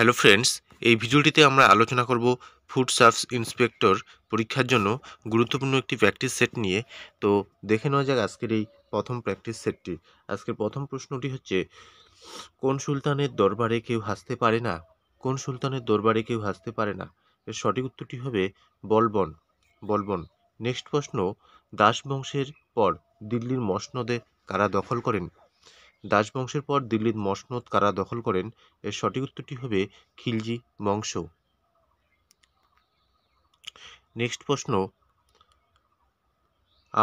hello friends এই ভিডিওটিতে আমরা আলোচনা করব ফুড সার্ভস ইন্সপেক্টর পরীক্ষার জন্য গুরুত্বপূর্ণ একটি প্র্যাকটিস সেট নিয়ে তো দেখে নেওয়া যাক আজকের এই প্রথম প্র্যাকটিস সেটটি আজকের প্রথম প্রশ্নটি হচ্ছে কোন সুলতানের দরবারে কেউ হাসতে পারে না কোন সুলতানের দরবারে কেউ হাসতে পারে না এর সঠিক উত্তরটি হবে বলবন বলবন নেক্সট প্রশ্ন দাস বংশের পর দিল্লির মসনদে কারা দখল করেন দাসবংশের পর দিল্লির মসনদ কারা দখল করেন এর সঠিক উত্তরটি হবে খিলজি বংশ নেক্সট প্রশ্ন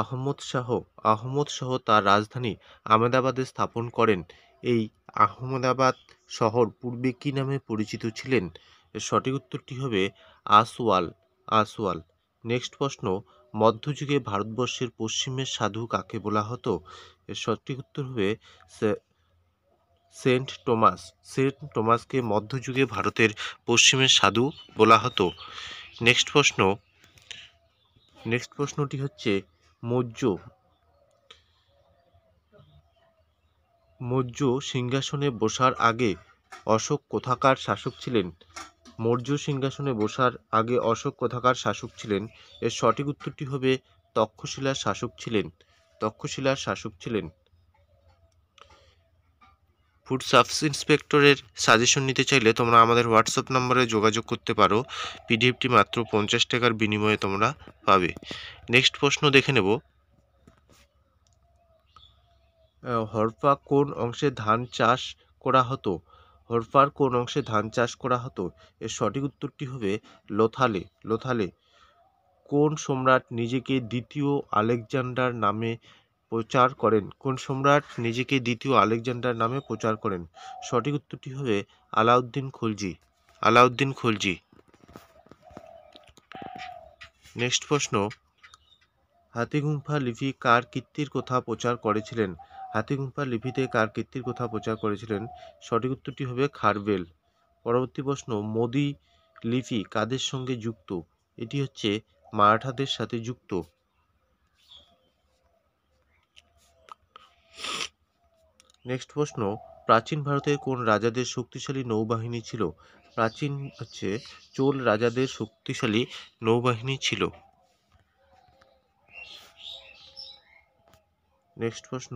আহমদ শাহ আহমদ শাহ তার রাজধানী আহমেদাবাদে স্থাপন করেন এই আহমেদাবাদ শহর পূর্বে কী নামে পরিচিত ছিলেন এর সঠিক উত্তরটি হবে আসওয়াল আসওয়াল নেক্সট প্রশ্ন মধ্যযুগে ভারতবর্ষের পশ্চিমের সাধু কাকে বলা হতো এর সঠিক উত্তর হবে সেন্ট টমাস সেন্ট টমাসকে মধ্যযুগে ভারতের পশ্চিমের সাধু বলা হতো নেক্সট প্রশ্ন নেক্সট প্রশ্নটি হচ্ছে মৌর্য মৌর্য সিংহাসনে বসার আগে অশোক কোথাকার শাসক ছিলেন মৌর্য সিংহাসনে বসার আগে অশোক কোথাকার শাসক ছিলেন এর সঠিক উত্তরটি হবে তক্ষশিলার শাসক ছিলেন তক্ষশিলার শাসক ছিলেন ফুড সার্ভিস ইন্সপেক্টরের সাজেশন নিতে চাইলে তোমরা আমাদের হোয়াটসঅ্যাপ নম্বরে যোগাযোগ করতে পারো পিডিএফটি মাত্র পঞ্চাশ টাকার বিনিময়ে তোমরা পাবে নেক্সট প্রশ্ন দেখে নেব হরপা কোন অংশে ধান চাষ করা হতো হরফার কোন অংশে ধান চাষ করা হতো এর সঠিক উত্তরটি হবে লোথালে লোথালে কোন সম্রাট নিজেকে দ্বিতীয় আলেকজান্ডার নামে প্রচার করেন কোন সম্রাট নিজেকে দ্বিতীয় আলেকজান্ডার নামে প্রচার করেন সঠিক উত্তরটি হবে আলাউদ্দিন খলজি আলাউদ্দিন খলজি নেক্সট প্রশ্ন হাতিগুম্ফা লিপি কার কীর্তির কথা প্রচার করেছিলেন হাতিগুম্পা লিপিতে কার কীর্তির কথা প্রচার করেছিলেন সঠিক উত্তরটি হবে খারবেল পরবর্তী প্রশ্ন মোদি লিপি কাদের সঙ্গে যুক্ত এটি হচ্ছে মারাঠাদের সাথে যুক্ত নেক্সট প্রশ্ন প্রাচীন ভারতের কোন রাজাদের শক্তিশালী নৌবাহিনী ছিল প্রাচীন হচ্ছে চোল রাজাদের শক্তিশালী নৌবাহিনী ছিল নেক্সট প্রশ্ন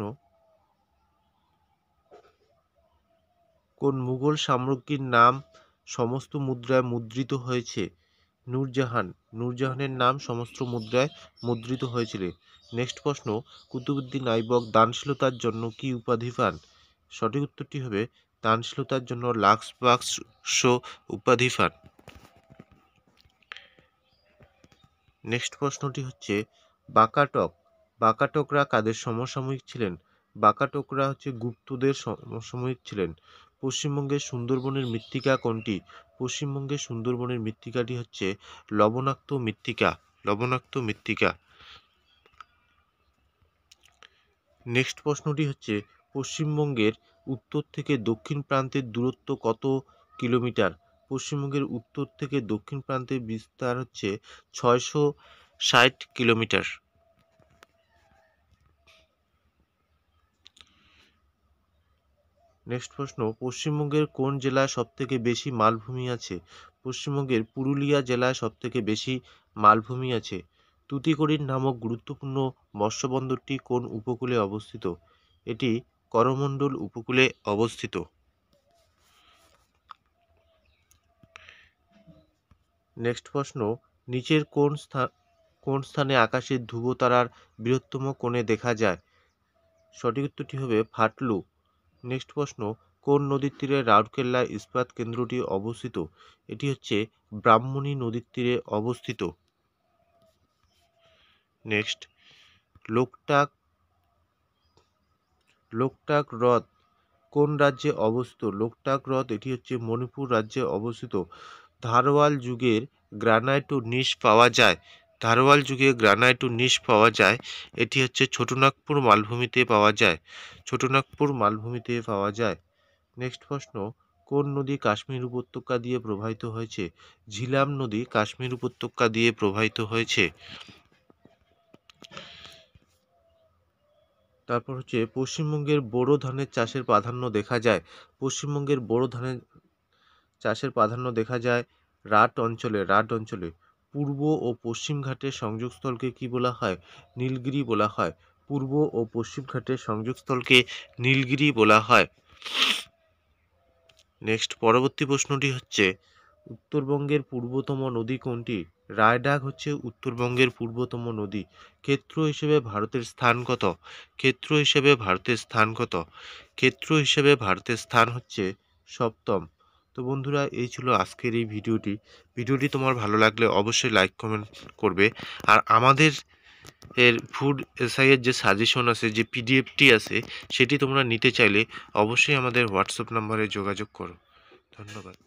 কোন মুঘল সাম্রাজ্ঞীর নাম সমস্ত মুদ্রায় মুদ্রিত হয়েছে নূরজাহান নূরজাহানের নাম সমস্ত মুদ্রায় মুদ্রিত হয়েছিল নেক্সট প্রশ্ন কুতুবুদ্দিন আইবক দানশীলতার জন্য কি উপাধি পান সঠিক উত্তরটি হবে দানশীলতার জন্য লাক্স বাক্স উপাধি পান নেক্সট প্রশ্নটি হচ্ছে বাকাটক বাকাটকরা কাদের সমসাময়িক ছিলেন বাকাটকরা হচ্ছে গুপ্তদের সমসাময়িক ছিলেন পশ্চিমবঙ্গের সুন্দরবনের মৃত্তিকা কোনটি পশ্চিমবঙ্গের সুন্দরবনের মৃত্তিকাটি হচ্ছে লবণাক্ত মৃত্তিকা লবণাক্ত মৃত্তিকা নেক্সট প্রশ্নটি হচ্ছে পশ্চিমবঙ্গের উত্তর থেকে দক্ষিণ প্রান্তের দূরত্ব কত কিলোমিটার পশ্চিমবঙ্গের উত্তর থেকে দক্ষিণ প্রান্তের বিস্তার হচ্ছে ছয়শো ষাট কিলোমিটার নেক্সট প্রশ্ন পশ্চিমবঙ্গের কোন জেলায় সবথেকে বেশি মালভূমি আছে পশ্চিমবঙ্গের পুরুলিয়া জেলায় সবথেকে বেশি মালভূমি আছে তুতিকরিন নামক গুরুত্বপূর্ণ মৎস্যবন্দরটি কোন উপকূলে অবস্থিত এটি করমণ্ডল উপকূলে অবস্থিত নেক্সট প্রশ্ন নিচের কোন স্থান কোন স্থানে আকাশের ধ্রুবতারার বৃহত্তম কোণে দেখা যায় সঠিক উত্তরটি হবে ফাটলু নেক্সট প্রশ্ন কোন নদীর তীরে রাউরকেল্লা ইস্পাত কেন্দ্রটি অবস্থিত এটি হচ্ছে ব্রাহ্মণী নদীর তীরে অবস্থিত নেক্সট লোকটাক লোকটাক হ্রদ কোন রাজ্যে অবস্থিত লোকটাক হ্রদ এটি হচ্ছে মণিপুর রাজ্যে অবস্থিত ধারওয়াল যুগের গ্রানাইট ও নিস পাওয়া যায় ধারওয়াল যুগে গ্রানাইট ও নিস পাওয়া যায় এটি হচ্ছে ছোটনাগপুর মালভূমিতে পাওয়া যায় ছোটনাগপুর মালভূমিতে পাওয়া যায় নেক্সট প্রশ্ন কোন নদী কাশ্মীর উপত্যকা দিয়ে প্রবাহিত হয়েছে ঝিলাম নদী কাশ্মীর উপত্যকা দিয়ে প্রবাহিত হয়েছে তারপর হচ্ছে পশ্চিমবঙ্গের বোরো ধানের চাষের প্রাধান্য দেখা যায় পশ্চিমবঙ্গের বোরো ধানের চাষের প্রাধান্য দেখা যায় রাট অঞ্চলে রাট অঞ্চলে পূর্ব ও পশ্চিম ঘাটের সংযোগস্থলকে কি বলা হয় নীলগিরি বলা হয় পূর্ব ও পশ্চিম ঘাটের সংযোগস্থলকে নীলগিরি বলা হয় নেক্সট পরবর্তী প্রশ্নটি হচ্ছে উত্তরবঙ্গের পূর্বতম নদী কোনটি রায়ডাক হচ্ছে উত্তরবঙ্গের পূর্বতম নদী ক্ষেত্র হিসেবে ভারতের স্থান কত ক্ষেত্র হিসেবে ভারতের স্থান কত ক্ষেত্র হিসেবে ভারতের স্থান হচ্ছে সপ্তম তো বন্ধুরা এই ছিল আজকের এই ভিডিওটি ভিডিওটি তোমার ভালো লাগলে অবশ্যই লাইক কমেন্ট করবে আর আমাদের এর ফুড এসআইয়ের যে সাজেশন আছে যে পিডিএফটি আছে সেটি তোমরা নিতে চাইলে অবশ্যই আমাদের হোয়াটসঅ্যাপ নাম্বারে যোগাযোগ করো ধন্যবাদ